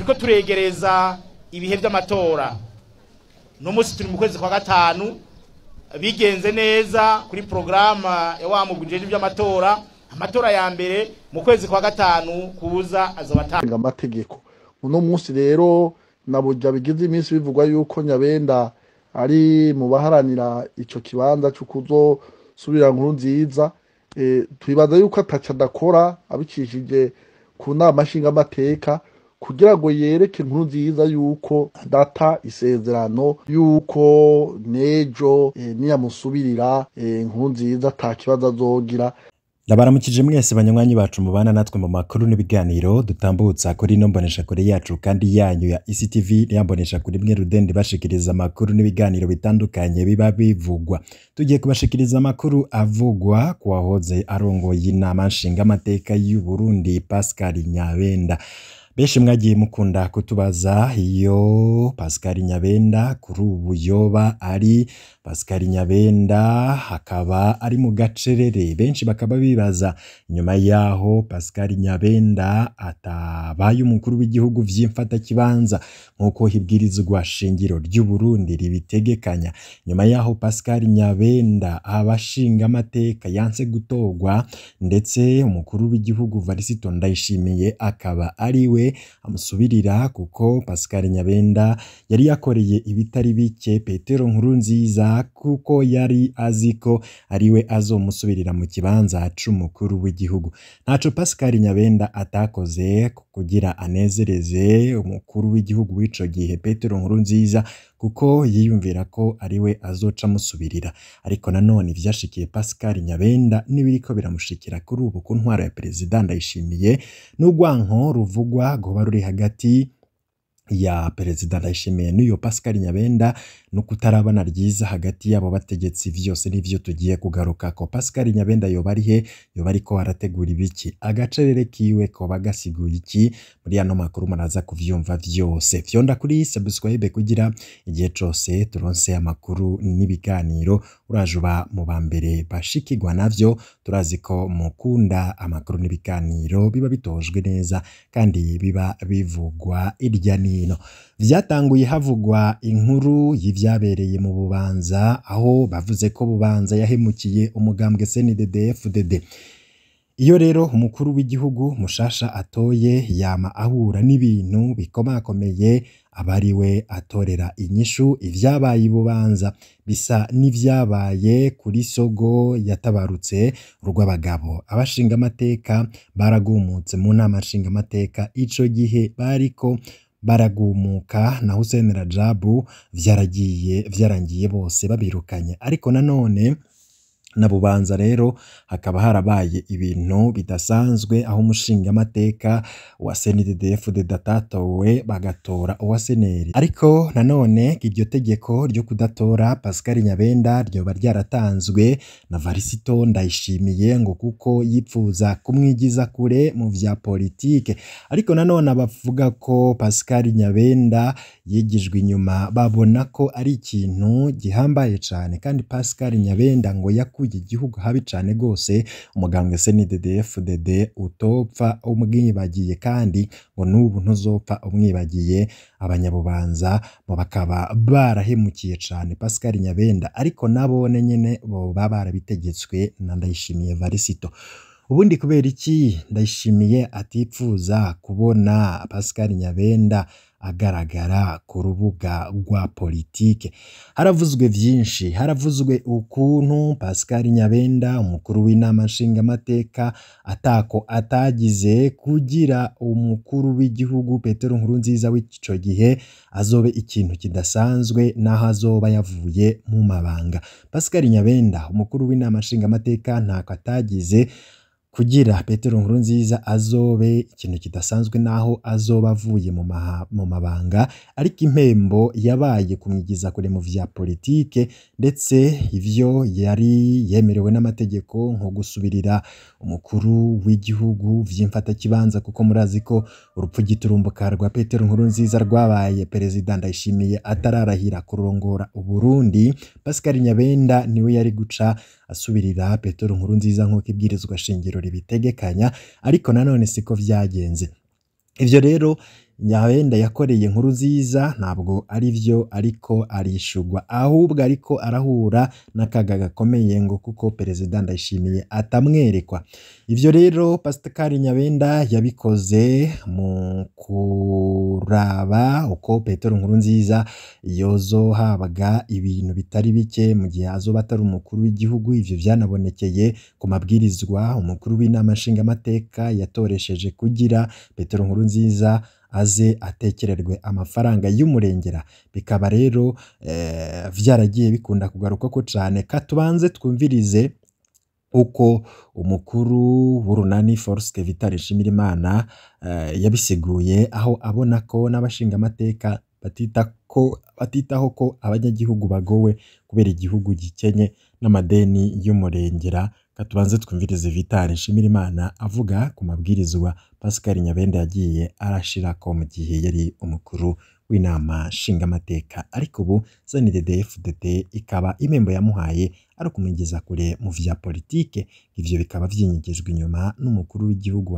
turiko turegereza ibihe by'amatora no munsi turi mu kwezi kwa gatanu bigenze neza kuri porogaramu ya wa mugwi by'amatora amatora ya mbere mu kwezi kwa gatanu kuza azabatanga amategeko uno munsi rero na burya bigize iminsi bivugwa yuko nyabenda ari mu baharanira icyo kibanza cyo kuzosubira nkuru nziza eh, tubibaza yuko ataca adakora abicishije ku nama nshingamateka kugira ngo yereke inkuru nziza yuko data isezerano yuko n'ejo eh, niyamusubirira eh, inkuru nziza nta kibazo azogira ndabaramukije mwese banywanyi bacu mubana natwe mu makuru n'ibiganiro dutambutsa kuri ino mboneshakure yacu kandi yanyu ya ICTV e yambonesha kuri mwe rudende bashikiriza amakuru n'ibiganiro bitandukanye biba bivugwa tugiye kubashikiriza amakuru avugwa ku wahoze arongoye inama nshingamateka y'u Burundi Pascal Nyabenda benshi mwagiye mukunda kutubaza iyo Pascal Nyabenda kuri ubu yoba ari Pascal Nyabenda akaba ari mu gacerere benshi bakaba bibaza nyuma yaho Pascal Nyabenda atabaye umukuru w'igihugu vy'imfatakibanza nk'uko hibwirizwa shingiro ry'u Burundi ribitegekanya nyuma yaho Pascal Nyabenda abashinga amateka yanse gutorwa ndetse umukuru w'igihugu Varisito Ndayishimiye akaba ari we amusubirira kuko Pascal Nyabenda yari yakoreye ibitari bike Petero Nkuru nziza kuko yari azi ko ariwe azomusubirira mu kibanza cy'umukuru w'igihugu ntaco Pascal Nyabenda atakoze kugira anezereze umukuru w'igihugu w'ico gihe Petero Nkuru nziza kuko yiyumvira ko ariwe azoca amusubirira ariko nanone ivyashikiye Pascal Nyabenda n'ibiriko biramushikira kuri ubu ku ntwaro ya perezida ndayishimiye n'urwanko ruvugwa rwaba ruri hagati ya perezida ndayishimiye n'iyo pascal nyabenda no kutarabana ryiza hagati y'abo bategetsi byose n'ibyo tugiye kugaruka ko pascal nyabenda yoba ari he yoba ariko arategura ibiki agacerere kiwe koba gasiguye iki muri ano makuru muraza kubyumva byose byonda kuri subscribe kugira igihe cyose turonse amakuru n'ibiganiro uraje uba mu ba mbere bashikirwa nabyo turazi ko mukunda amakuru n'ibiganiro biba bitojwe neza kandi biba bivugwa irya ni bintu vyatanguye havugwa inkuru y'ibyabereye mu Bubanza aho bavuze ko Bubanza yahemukiye umugambwe CNDD-FDD iyo rero umukuru w'igihugu mushasha atoye yama ahura n'ibintu bikomakomeye abariwe atorera inyishu ibyabaye ibubanza bisa n'ibyabaye kuri sogo yatabarutse urw'abagabo abashinga amateka baragumutse mu nama nshingamateka icyo gihe bariko baragumuka na Hussein Rajabu, byaragiye byarangiye bose babirukanye ariko nanone na bubanza rero hakaba harabaye ibintu bidasanzwe aho umushingamateka wa CNDD-FDD datawe bagatora uwaseneri ariko nanone iryo tegeko ryo kudatora Pascal Nyabenda ryoba ryaratanzwe na Varisito Ndayishimiye ngo kuko yipfuza kumwigiza kure mu vya politike ariko nanone bavuga ko Pascal Nyabenda yigijwe inyuma babona ko ari ikintu gihambaye cyane kandi Pascal Nyabenda ngo yaku ko iki gihugu habi cyane rwose umuganga SNDDFDD utopfa umwibagiye kandi ngo n'ubu ntuzopfa umwibagiye abanyabubanza bo bakaba barahemukiye cyane Pascal Nyabenda ariko nabo nyine baba barabitegetswe na Ndayishimiye Varisito ubundi kubera iki ndayishimiye atipfuza kubona Pascal Nyabenda agaragara ku rubuga rwa politiki, haravuzwe byinshi, haravuzwe ukuntu Pascal Nyabenda umukuru w'inama nshingamateka atako atagize kugira umukuru w'igihugu Petero Nkurunziza w'icyo gihe azobe ikintu kidasanzwe n'aho azoba yavuye mu mabanga, Pascal Nyabenda umukuru w'inama nshingamateka ntako atagize kugira Petero nziza azobe ikintu kidasanzwe naho azoba avuye mu mu mabanga ariko impembo yabaye kumwigeza kure mu vya politike ndetse ivyo yari yemerewe n'amategeko nko gusubirira umukuru w'igihugu vy'imfatakibanza kuko murazi ko urupfu giturumbuka rwa Petero Nkuru nziza rwabaye perezida Ndayishimiye atararahira kurongora Uburundi Pascal Nyabenda niwe yari guca asubirira petero nkuru nziza nk'uko ibwirizwa shingiro ribitegekanya ariko nanone siko byagenze ibyo rero wenda yakoreye inkuru nziza ntabwo ari byo ariko arishugwa ahubwo ariko arahura n'akaga gakomeye ngo kuko perezida ndayishimiye atamwerekwa ibyo rero Pascal Nyabenda yabikoze mu kuraba uko Petero Nkuru Nkurunziza yozohabwa ibintu bitari bike mu gihe azoba atari umukuru w'igihugu ibyo byanabonekeye ku mabwirizwa umukuru w'inama nshingamateka yatoresheje kugira Petero Nkuru nziza. aze atekererwe amafaranga y'umurengera bikaba rero byaragiye eh, bikunda kugaruka ko cyane ka twumvirize uko umukuru w'urunani Faustin Vital Nshimirimana eh, yabisiguye aho abona ko n'abashingamateka batita ko batitaho ko abanyagihugu bagowe kubera igihugu gikenye n'amadeni y'umurengera tubanze twumvirize vitari nshimira imana avuga ku mabwiriza wa pascal Nyabende yagiye arashira ko mu gihe yari umukuru w'inama nshingamateka ariko ubu snddfdt ikaba imembo yamuhaye ari ukumwigeza kure mu vya politike ibyo bikaba vyinyigijwe inyuma n'umukuru w'igihugu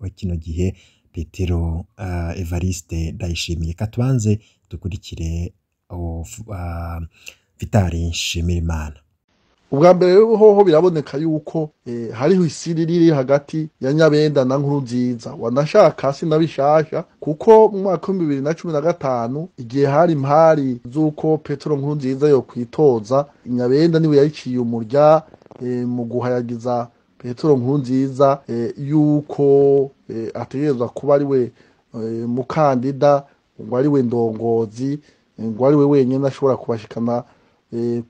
wa kino gihe petero uh, evariste ndayishimiye katubanze dukurikire oh, uh, ah, vitari nshimira imana ubwa mbere hoho biraboneka yuko eh, hariho isiri riri hagati ya nyabenda na nkuru nziza wanashaka sinabishasha kuko mu mwaka w'ibihumbi bibiri na cumi na gatanu igihe hari impari z'uko petero nkuru nziza yo kwitoza nyabenda niwe yariciye umurya eh, mu guhayagiza petero nkuru nziza eh, yuko ategerezwa kuba ari we mukandida ngo ari we ndongozi ngo ari we wenyine ashobora kubashikana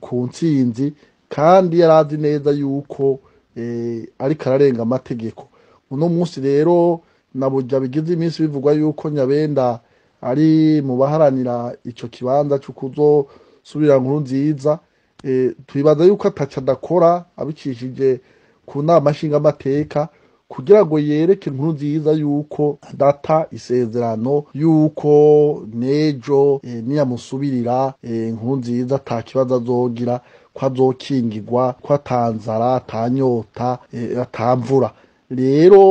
ku ntsinzi kandi yari azi neza yuko eh, ariko ararenga amategeko uno munsi rero na bujya bigize iminsi bivugwa yuko nyabenda ari mu baharanira icyo kibanza cyukuzo kuzosubira nkuru nziza eh, tubibaza yuko atacyo adakora abicishije ku nama nshingamateka kugira ngo yereke inkuru nziza yuko data isezerano yuko n'ejo e, niyamusubirira e, inkuru nziza nta kibazo azogira ko azokingirwa ko atanzara atanyota e, atamvura rero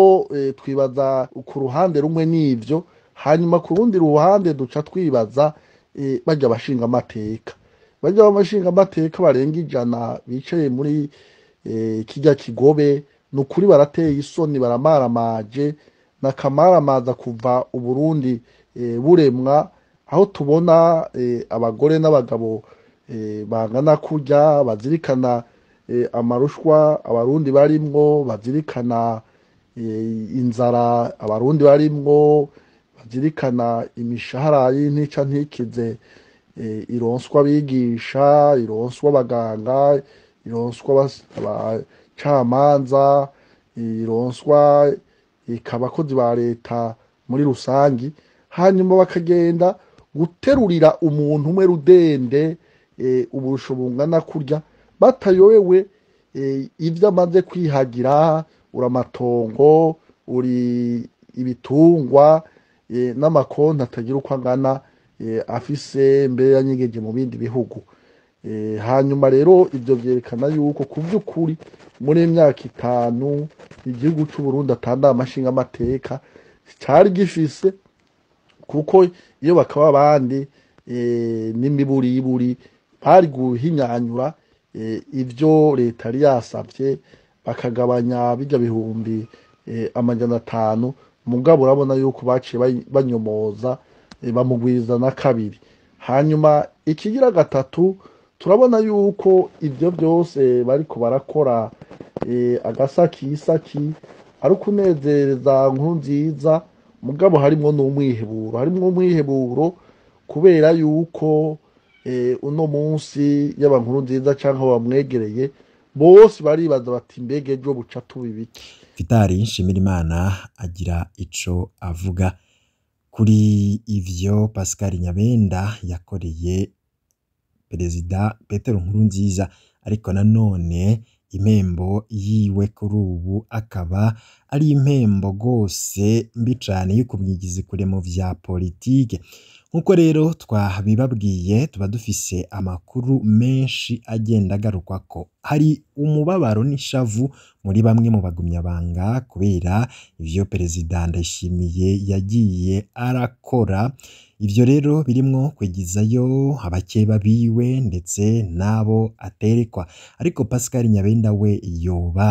twibaza ku ruhande rumwe n'ibyo hanyuma ku rundi ruhande duca twibaza bajya abashinga amateka bajya abashinga amateka barenga ijana bicaye muri kijya kigobe ni ukuri barateye isoni na kamaramaza kuva uburundi eh, buremwa aho tubona eh, abagore n'abagabo eh, bangana kurya bazirikana amarushwa abarundi barimwo bazirikana inzara abarundi barimwo bazirikana imishahara y'intica ntikize ironswa abigisha ironswa abaganga ironswa ubucamanza ironswa abakozi ba leta muri rusange hanyuma bakagenda guterurira umuntu umwe rudende e, uburusho bungana kurya batayobewe e, ibyo amaze kwihagira uri amatongo uri ibitungwa e, n'amakonti atagira uko angana afise mbere yanyegeje mu bindi bihugu Eh, hanyuma rero ibyo byerekana yuko ku by'ukuri muri imyaka itanu igihugu cy'u Burundi atandaye amashinga amateka cyari gifise kuko iyo bakaba abandi eh, n'imiburiburi bari guhinyanyura eh, ibyo leta yari yasabye bakagabanya bijya bihumbi amajyana atanu mugabo urabona yuko baciye banyomoza bamugwiza na kabiri hanyuma ikigira gatatu turabona yuko ibyo byose bariko barakora e, kisaki ari ukunezereza nkuru nziza mugabo harimo n'umwiheburo harimo umwiheburo kubera yuko e, uno munsi y'abankuru nziza cyangwa bamwegereye bose baribaza bati mbege ejo buca tubibiki vitari nshimirimana agira ico avuga kuri ivyo pascal nyabenda yakoreye Perezida Petero Nkurunziza ariko nanone impembo yiwe kuri ubu akaba ari impembo rwose mbi cane yo kubwigiza kure mu vya politike. nk'uko rero twabibabwiye tuba dufise amakuru menshi agenda ko. hari umubabaro n'ishavu muri bamwe mu bagumyabanga kubera ivyo perezida Ndayishimiye yagiye arakora Ibyo rero birimwo kwigizayo abakeba biwe ndetse n'abo aterekwa ariko Pascal Nyabenda we yoba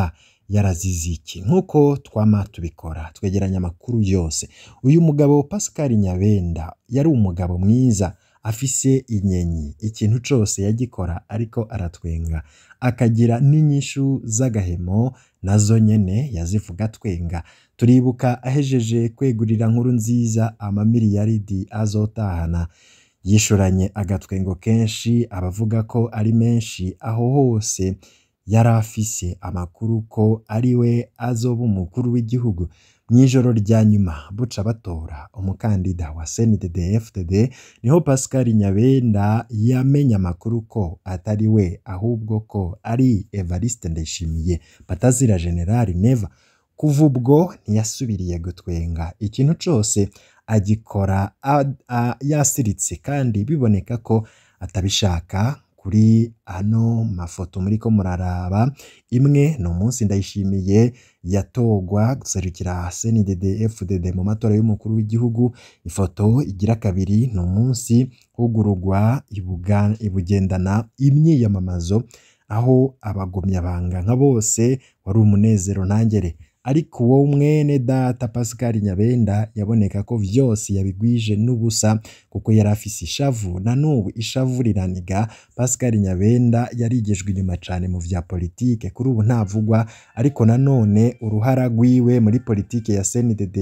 yarazize iki nk'uko twama tubikora twegeranya amakuru yose uyu mugabo Pascal Nyabenda yari umugabo mwiza afise inyenyi ikintu cyose yagikora ariko aratwenga akagira n'inyishu z'agahemo nazo nyene yazivuga twenga turibuka ahejeje kwegurira nkuru nziza amamiliyaridi azotahana yishoranye agatwengo kenshi abavuga ko ari menshi aho hose yari afise amakuru ko ari we azoba umukuru w'igihugu mu ijoro rya nyuma buca batora umukandida wa CNDD-FDD niho Pascal Nyabenda yamenye amakuru ko atari we ahubwo ko ari Evariste Ndayishimiye batazira General Neva kuva ubwo ntiyasubiriye gutwenga ikintu cyose agikora yasiritse kandi biboneka ko atabishaka kuri ano mafoto muri ko muraraba, imwe ni umunsi ndayishimiye yatorwa guserukira CNDD-FDD mu matora y'umukuru w'igihugu, ifoto igira kabiri ni umunsi hugururwa ibugendana imyiyamamazo, aho abagomyabanga nka bose wari umunezero ntangere. ariko uwo mwene data Pascal Nyabenda yaboneka ko vyose yabigwije n'ubusa kuko yari afise ishavu na n'ubu ishavu riraniga Pascal Nyabenda yarigejwe inyuma cane mu vya politike kuri ubu ntavugwa ariko na none uruhara rwiwe muri politike ya cndd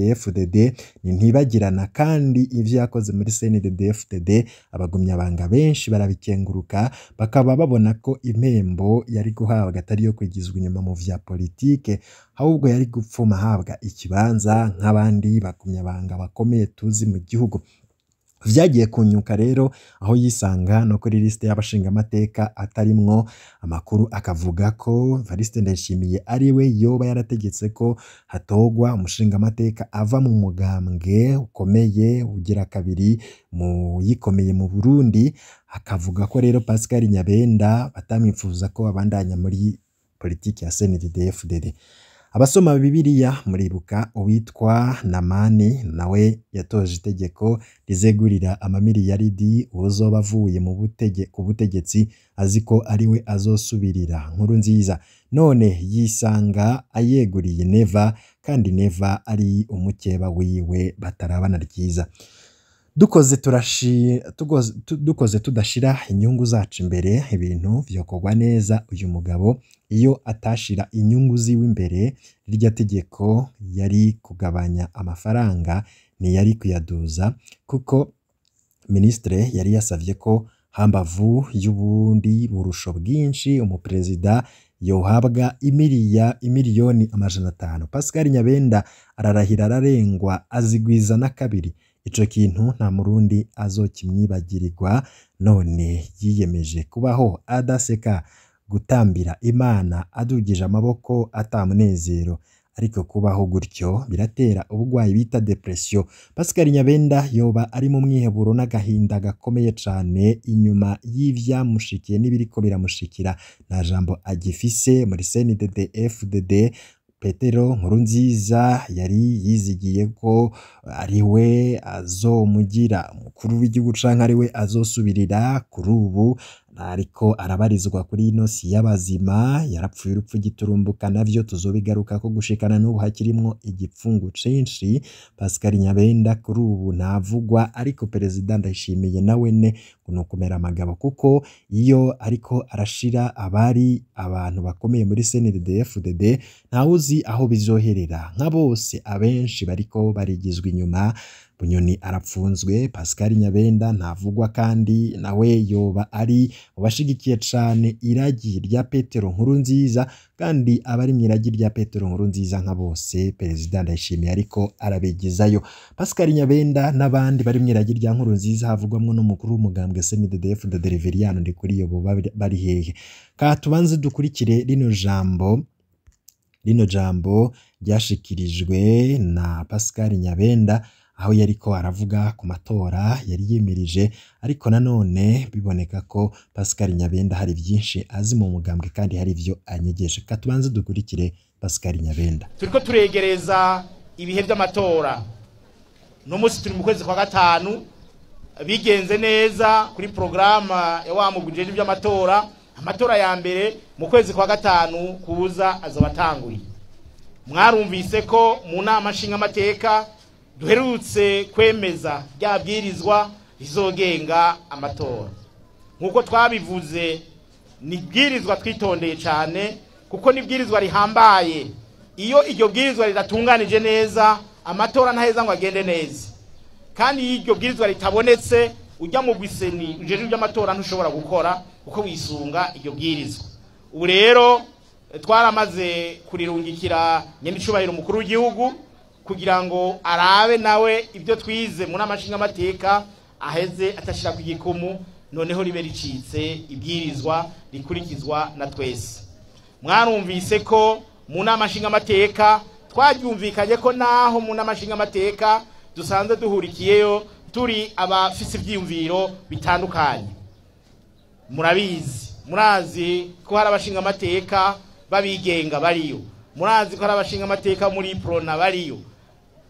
ni ntibagirana kandi ivyo yakoze muri CNDD-FDD abagumyabanga benshi barabikenguruka bakaba babona ko impembo yari guhabwa atari yo kwigizwa inyuma mu vya politike ahubwo yari gupfuma ahabwa ikibanza nk'abandi bakumyabanga bakomeye tuzi mu gihugu. Vyagiye kunyuka rero aho yisanga no kuri lisite y'abashingamateka atarimwo amakuru akavuga ko Evariste Ndayishimiye ari we yoba yarategetse ko hatogwa umushingamateka ava mu mugambwe ukomeye ugira kabiri mu yikomeye mu Burundi akavuga ko rero Pascal Nyabenda batamwifuza ko abandanya muri politiki ya CNDD-FDD. Abasoma Bibiliya muribuka uwitwa Namani nawe yatoje itegeko rizegurira amamiliyaridi uzoba avuye mu butege ku butegetsi azi ko ari we azosubirira nkuru nziza none yisanga ayeguriye Neva kandi Neva ari umukeba wiwe batarabana ryiza dukoze tudashyira inyungu zacu imbere ibintu byakorwa neza, uyu mugabo iyo atashyira inyungu ziwe imbere rirya tegeko yari kugabanya amafaranga ntiyari kuyaduza kuko minisitire yari yasabye ko hambavu y'ubundi burusho bwinshi umuperezida yohabwa miliyoni amajana atanu, Pascal Nyabenda ararahira ararengwa azigwiza na kabiri. icyo kintu nta murundi azokimwibagirwa none yiyemeje kubaho adaseka gutambira imana adugije amaboko ata ariko kubaho gutyo biratera uburwayi bita depression Pascal Nyabenda yoba ari mu mwiheburo n'agahinda gakomeye cyane inyuma y'ibyamushikiye n'ibiriko biramushikira nta jambo agifise muri CNDD FDD Petero Nkuru nziza yari yizigiye ko ari we azomugira umukuru w'igihugu cyangwa ari we azosubirira kuri ubu. ariko arabarizwa kuri ino si y'abazima yarapfuye urupfu giturumbuka nabyo tuzobigaruka ko gushikana n'ubu hakirimwo igipfungu cinshi Pascal Nyabenda kuri ubu ntavugwa ariko perezida ndayishimiye nawe ne kuno kumera amagabo kuko iyo ariko arashira abari abantu bakomeye muri CNDD-FDD ntawuzi aho bizoherera nka bose abenshi bariko barigizwa inyuma Bunyoni arapfunzwe Pascal Nyabenda ntavugwa kandi nawe yoba ari mu bashigikiye cyane iragi rya Petero nkuru nziza kandi abari mu iragi rya Petero nkuru nziza nka bose perezida ndayishimiye ariko arabigezayo Pascal Nyabenda n'abandi bari mu iragi rya nkuru nziza havugwamo n'umukuru w'umugambwe SNDDF de Deriveriano Ndikuriyo bari hehe ka dukurikire rino jambo rino jambo ryashikirijwe na Pascal Nyabenda aho ko aravuga ku matora yari yimirije ariko nanone biboneka ko Pascal Nyabenda hari byinshi azi mu mugambwe kandi hari ibyo anyigisha reka dukurikire Pascal Nyabenda turiko turegereza ibihe by'amatora n'umunsi turi mu kwezi kwa gatanu bigenze neza kuri porogaramu ya wa mugwi by'amatora amatora ya mbere mu kwezi kwa gatanu kuza azabatanguye mwarumvise ko mu nama nshingamateka duherutse kwemeza rya bwirizwa rizogenga amatora nk'uko twabivuze ni ibwirizwa twitondeye cyane kuko n'ibwirizwa rihambaye iyo iryo bwirizwa ridatunganije neza amatora ntaheza ngo agende neza kandi iyo iryo bwirizwa ritabonetse ujya mu bwiseni ujeje iby'amatora ntushobora gukora kuko wisunga iryo bwirizwa ubu rero twaramaze kurirungikira nyamicubahiro umukuru w'igihugu kugira ngo arabe nawe ibyo twize mu nama amateka aheze atashyira ku gikumu noneho ribe ricitse ibwirizwa rikurikizwa na twese mwarumvise ko mu nama amateka twabyumvikanye ko naho mu nama amateka dusanzwe duhurikiyeyo turi abafise ibyiyumviro bitandukanye murabizi murazi ko hari abashingamateka babigenga bariyo murazi ko hari abashingamateka muri prona bariyo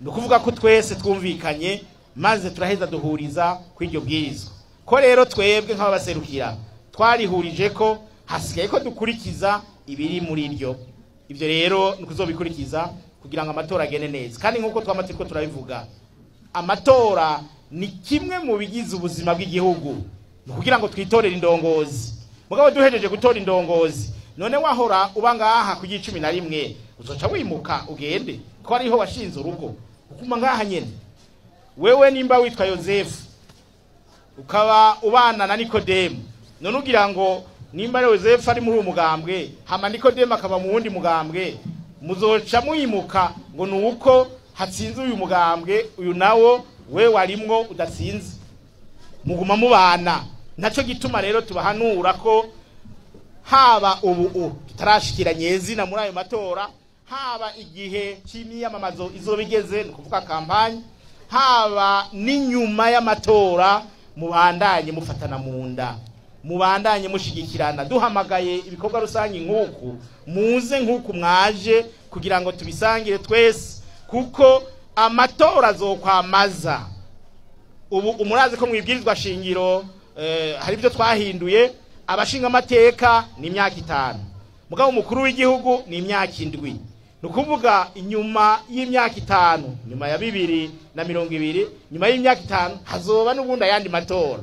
ni ukuvuga ko twese twumvikanye maze turaheza duhuriza ku iryo bwirizwa ko rero twebwe nk’abaserukira, twarihurije ko hasigaye ko dukurikiza ibiri muri iryo ibyo rero ni ukuzobikurikiza kugira ngo amatora agende neza kandi nk'uko twamaze ko turabivuga amatora ni kimwe mu bigize ubuzima bw'igihugu ni ukugira ngo twitorere indongozi mugabo duhejeje gutora indongozi none wahora uba ngaha ku gihe cumi na rimwe uzoca wimuka ugende ko ariho washinze urugo ukuma ngaha nyine wewe nimba witwa yosefu ukaba ubana na nikodemu none ugira ngo nimba ari yosefu ari muri uwo mugambwe hama nikodemu akaba mu wundi mugambwe muzoca muyimuka ngo ni uko hatsinze uyu mugambwe uyu nawo we warimwo udatsinze muguma mubana nacyo gituma rero tubahanura ko haba ubu utarashikiranye izina muri ayo matora haba igihe cyimiyamamazo izo bigeze ni ukuvuga kampani haba n'inyuma y'amatora mubandanye mufatana mu nda mubandanye mushyigikirana duhamagaye ibikorwa rusange nk'uku muze nk'uku mwaje kugira ngo tubisangire twese kuko amatora azokwamaza ubu umurazi ko mu ibwirizwa shingiro eh, hari ibyo twahinduye abashinga amateka ni imyaka itanu mugabo umukuru w'igihugu ni imyaka indwi ni ukuvuga inyuma y'imyaka itanu nyuma ya bibiri na mirongo ibiri nyuma y'imyaka itanu hazoba n'ubundi ayandi matora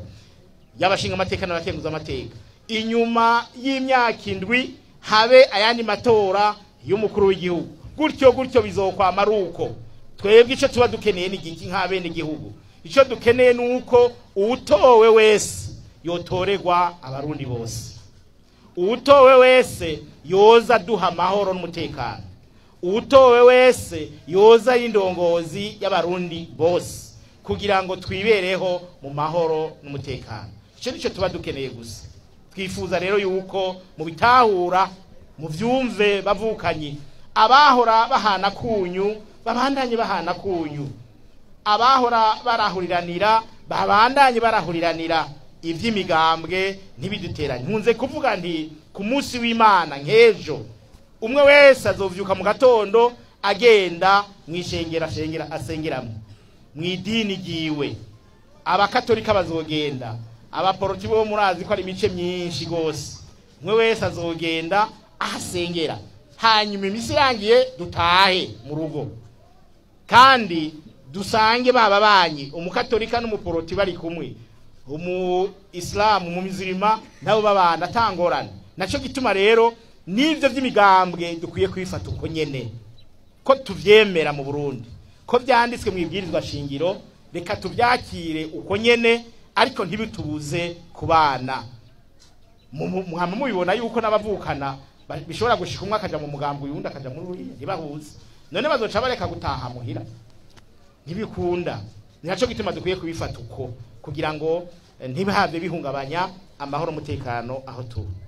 y'abashinga amateka n'abakenguza amateka inyuma y'imyaka indwi habe ayandi matora y'umukuru w'igihugu gutyo gutyo bizokwama ari uko twebwe icyo tuba dukeneye ni iki nk'abene icyo dukeneye ni uko uwutowe wese yotorerwa abarundi bose uwutowe wese yoza duha amahoro n'umutekano Utowe wese yoza y'indongozi y'abarundi bose kugira ngo twibereho mu mahoro n'umutekano icyo nicyo tuba dukeneye gusa twifuza rero yuko mu bitahura mu byumve bavukanye abahora bahana kunyu babandanye bahana kunyu abahora barahuriranira babandanye barahuriranira iby'imigambwe ntibidutera nkunze kuvuga nti ku munsi w'imana nk'ejo umwe wese azobyuka mu gatondo agenda mu ishengera asengeramo mu idini giwe abakatolika bazogenda abaporoti bo murazi ko ari imice myinshi rwose umwe wese azogenda ahasengera hanyuma iminsi irangiye dutahe mu rugo kandi dusange baba banyi umukatolika n'umuporoti bari kumwe umu isilamu mu mizirima nabo babana atangorana nacyo gituma rero n'ibyo by'imigambwe dukwiye kwifata uko nyine ko tubyemera mu burundi ko byanditswe mu ibwirizwa shingiro reka tubyakire uko nyine ariko ntibitubuze kubana bana muhama mubibona yuko n'abavukana bishobora gushyika umwe akajya mu mugambi uyundi akajya muri uriya ntibahuze none bazoca bareka gutaha muhira ntibikunda ni nacyo gituma dukwiye kubifata uko kugira ngo eh, ntibihave bihungabanya amahoro umutekano aho tuba